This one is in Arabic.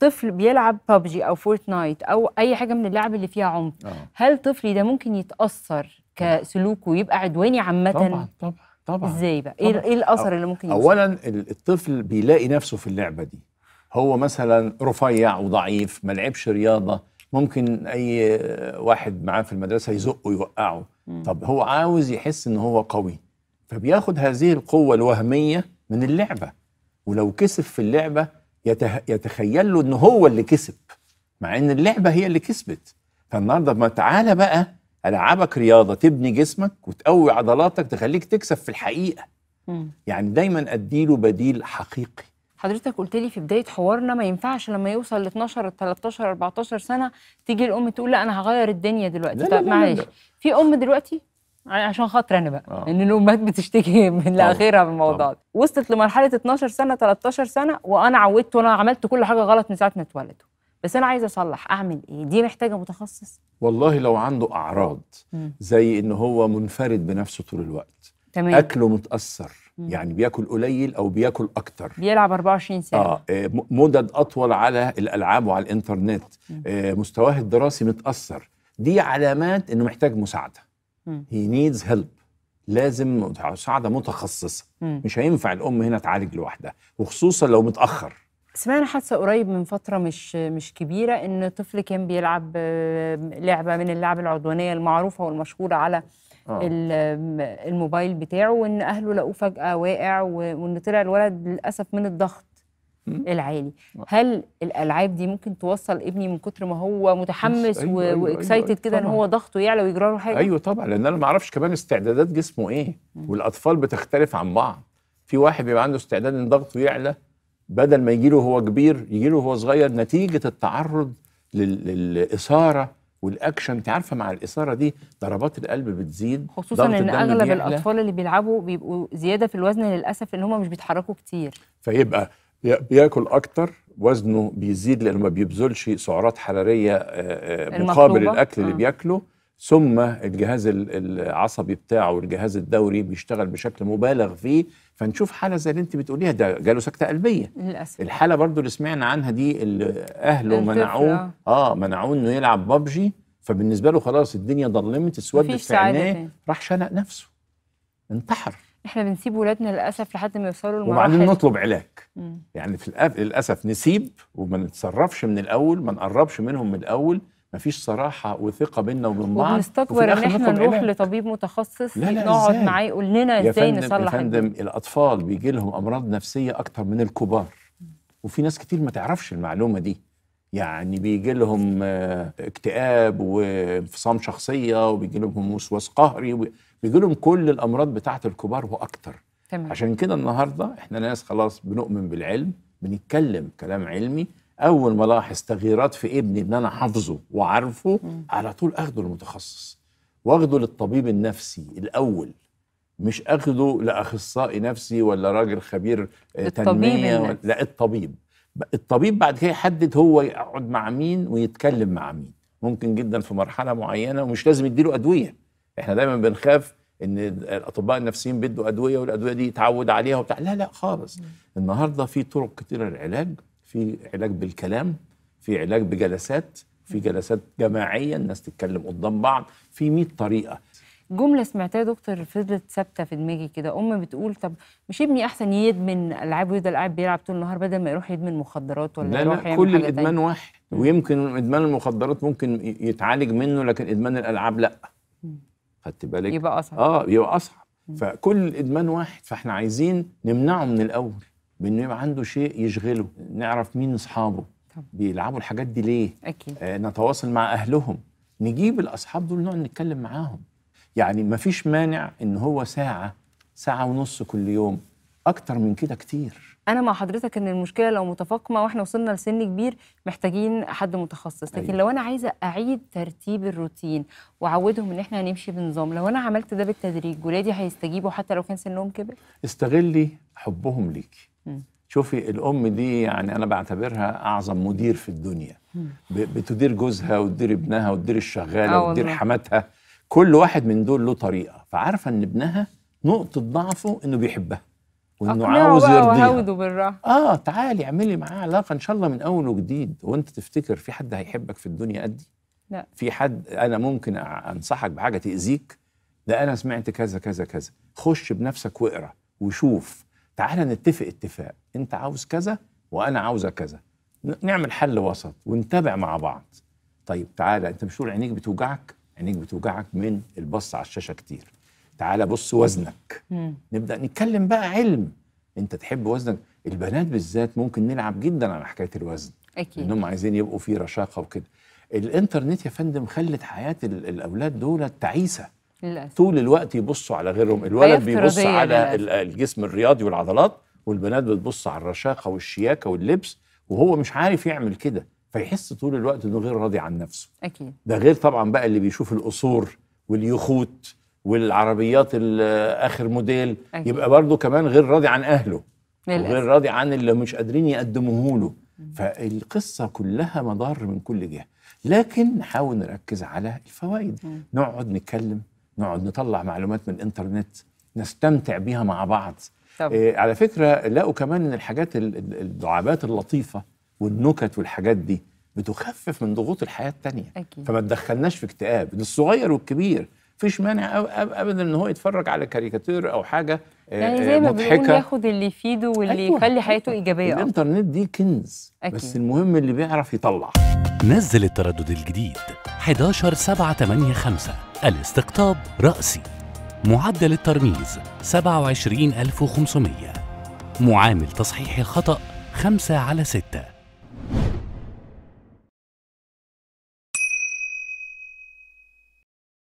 طفل بيلعب ببجي او فورتنايت او اي حاجه من اللعب اللي فيها عمق آه. هل طفلي ده ممكن يتاثر كسلوكه ويبقى عدواني عامه طبعا طبعا طبعا ازاي بقى إيه طبعًا. ايه الاثر اللي ممكن يصير اولا الطفل بيلاقي نفسه في اللعبه دي هو مثلا رفيع وضعيف ما لعبش رياضه ممكن اي واحد معاه في المدرسه يزقه يوقعه م. طب هو عاوز يحس ان هو قوي فبياخد هذه القوه الوهميه من اللعبه ولو كسب في اللعبه يتخيل له ان هو اللي كسب مع ان اللعبه هي اللي كسبت فالنهارده ما تعالى بقى العبك رياضه تبني جسمك وتقوي عضلاتك تخليك تكسب في الحقيقه م. يعني دايما اديله بديل حقيقي حضرتك قلت لي في بدايه حوارنا ما ينفعش لما يوصل ل 12 13 14 سنه تيجي الام تقول لا انا هغير الدنيا دلوقتي لا طب معلش في ام دلوقتي عشان خاطر انا بقى آه. ان الامهات بتشتكي من الاخيره من الموضوع ده وصلت لمرحله 12 سنه 13 سنه وانا عودت وانا عملت كل حاجه غلط من ساعه ما اتولدوا بس انا عايز اصلح اعمل ايه دي محتاجه متخصص والله لو عنده اعراض زي ان هو منفرد بنفسه طول الوقت تمام. اكله متاثر مم. يعني بياكل قليل او بياكل اكتر بيلعب 24 ساعه اه, آه، مدد اطول على الالعاب وعلى الانترنت آه مستواه الدراسي متاثر دي علامات انه محتاج مساعده هي نيدز هيلب لازم مساعده متخصصه مم. مش هينفع الام هنا تعالج لوحدها وخصوصا لو متاخر سمعنا حادثه قريب من فتره مش مش كبيره ان طفل كان بيلعب لعبه من اللعب العدوانيه المعروفه والمشهوره على آه. الموبايل بتاعه وان اهله لقوه فجاه واقع وان طلع الولد للاسف من الضغط العالي آه. هل الالعاب دي ممكن توصل ابني من كتر ما هو متحمس أيوة واكسايتد أيوة،, أيوة أيوة كده ان هو ضغطه يعلى ويجرى له حاجه ايوه طبعا لان انا ما اعرفش كمان استعدادات جسمه ايه والاطفال بتختلف عن بعض في واحد بيبقى عنده استعداد ان ضغطه يعلى بدل ما يجيله هو كبير يجيله هو صغير نتيجه التعرض للاثاره والاكشن انت عارفه مع الاثاره دي ضربات القلب بتزيد خصوصا ان اغلب بيعلى. الاطفال اللي بيلعبوا بيبقوا زياده في الوزن للاسف ان هم مش بيتحركوا كتير فيبقى بياكل اكتر وزنه بيزيد لانه ما بيبذلش سعرات حراريه آه، آه، مقابل الاكل اللي آه. بياكله ثم الجهاز العصبي بتاعه والجهاز الدوري بيشتغل بشكل مبالغ فيه فنشوف حاله زي اللي انت بتقوليها ده جاله سكته قلبيه للاسف الحاله برضو اللي سمعنا عنها دي اللي اهله منعوه اه منعوه انه يلعب ببجي فبالنسبه له خلاص الدنيا ضلمت اسودت في عينيه راح شنق نفسه انتحر احنا بنسيب ولادنا للاسف لحد ما يوصلوا للمرحله وبعدين نطلب علاج مم. يعني في الأف... للاسف نسيب وما نتصرفش من الاول ما نقربش منهم من الاول ما فيش صراحه وثقه بيننا وبين بعض وبنستكبر ان احنا نروح علاج. لطبيب متخصص لا لا نقعد معاه يقول لنا ازاي نصلح يا فندم الاطفال بيجي لهم امراض نفسيه اكتر من الكبار وفي ناس كتير ما تعرفش المعلومه دي يعني بيجي لهم آه، اكتئاب وانفصام شخصيه وبيجي لهم وسواس قهري بيجي لهم كل الامراض بتاعه الكبار واكتر تمام. عشان كده النهارده احنا ناس خلاص بنؤمن بالعلم بنتكلم كلام علمي اول ما الاحظ تغييرات في ابني ان انا حافظه وعارفه على طول اخده للمتخصص واخده للطبيب النفسي الاول مش اخده لاخصائي نفسي ولا راجل خبير آه، تنميه الطبيب لا الطبيب الطبيب بعد كده يحدد هو يقعد مع مين ويتكلم مع مين ممكن جدا في مرحله معينه ومش لازم يديله ادويه احنا دايما بنخاف ان الاطباء النفسيين بيدوا ادويه والادويه دي يتعود عليها وبتاع لا لا خالص النهارده في طرق كتيره للعلاج في علاج بالكلام في علاج بجلسات في جلسات جماعيه الناس تتكلم قدام بعض في 100 طريقه جمله سمعتها دكتور فضلت ثابته في دماغي كده ام بتقول طب مش ابني احسن يدمن العاب ويفضل قاعد بيلعب طول النهار بدل ما يروح يدمن مخدرات ولا لا يروح لا كل الادمان واحد ويمكن ادمان المخدرات ممكن يتعالج منه لكن ادمان الالعاب لا خدت بالك يبقى اصعب اه يبقى اصعب فكل الادمان واحد فاحنا عايزين نمنعه من الاول بانه يبقى عنده شيء يشغله نعرف مين اصحابه بيلعبوا الحاجات دي ليه اكيد آه نتواصل مع اهلهم نجيب الاصحاب دول نقعد نتكلم معاهم يعني ما فيش مانع ان هو ساعه ساعه ونص كل يوم اكتر من كده كتير انا مع حضرتك ان المشكله لو متفاقمه واحنا وصلنا لسن كبير محتاجين حد متخصص لكن أيوة. لو انا عايزه اعيد ترتيب الروتين واعودهم ان احنا هنمشي بنظام لو انا عملت ده بالتدريج ولادي هيستجيبوا حتى لو كان سنهم كبر استغلي حبهم ليكي شوفي الام دي يعني انا بعتبرها اعظم مدير في الدنيا بتدير جوزها وتدير ابنها وتدير الشغاله آه، وتدير حماتها كل واحد من دول له طريقه فعارفه ان ابنها نقطه ضعفه انه بيحبها وانه عاوز يرضيها بالراحه اه تعالي اعملي معاه علاقه ان شاء الله من اول وجديد وانت تفتكر في حد هيحبك في الدنيا قدي لا في حد انا ممكن انصحك بحاجه تاذيك ده انا سمعت كذا كذا كذا خش بنفسك واقرا وشوف تعالى نتفق اتفاق انت عاوز كذا وانا عاوزه كذا نعمل حل وسط ونتابع مع بعض طيب تعالى انت مش طول عينيك بتوجعك عينيك بتوجعك من البص على الشاشه كتير تعالى بص وزنك مم. نبدا نتكلم بقى علم انت تحب وزنك البنات بالذات ممكن نلعب جدا على حكايه الوزن اكيد انهم عايزين يبقوا في رشاقه وكده الانترنت يا فندم خلت حياه الاولاد دول تعيسه للأسف. طول الوقت يبصوا على غيرهم الولد بيبص على للأسف. الجسم الرياضي والعضلات والبنات بتبص على الرشاقه والشياكه واللبس وهو مش عارف يعمل كده فيحس طول الوقت انه غير راضي عن نفسه اكيد ده غير طبعا بقى اللي بيشوف القصور واليخوت والعربيات اخر موديل أكيد. يبقى برضه كمان غير راضي عن اهله للأسف. غير راضي عن اللي مش قادرين يقدموه له فالقصه كلها مضار من كل جهه لكن نحاول نركز على الفوائد مم. نقعد نتكلم نقعد نطلع معلومات من الانترنت نستمتع بيها مع بعض طب. إيه على فكره لقوا كمان ان الحاجات الدعابات اللطيفه والنكت والحاجات دي بتخفف من ضغوط الحياه التانية أكيد. فما تدخلناش في اكتئاب للصغير والكبير فيش مانع ابدا ان هو يتفرج على كاريكاتير او حاجه آه، يعني آه، زي ما بنقول ياخد اللي يفيده واللي أيوة. يخلي حياته ايجابيه الانترنت دي كنز أكيد. بس المهم اللي بيعرف يطلع نزل التردد الجديد 11785 الاستقطاب رأسي معدل الترميز 27500 معامل تصحيح الخطأ 5 على 6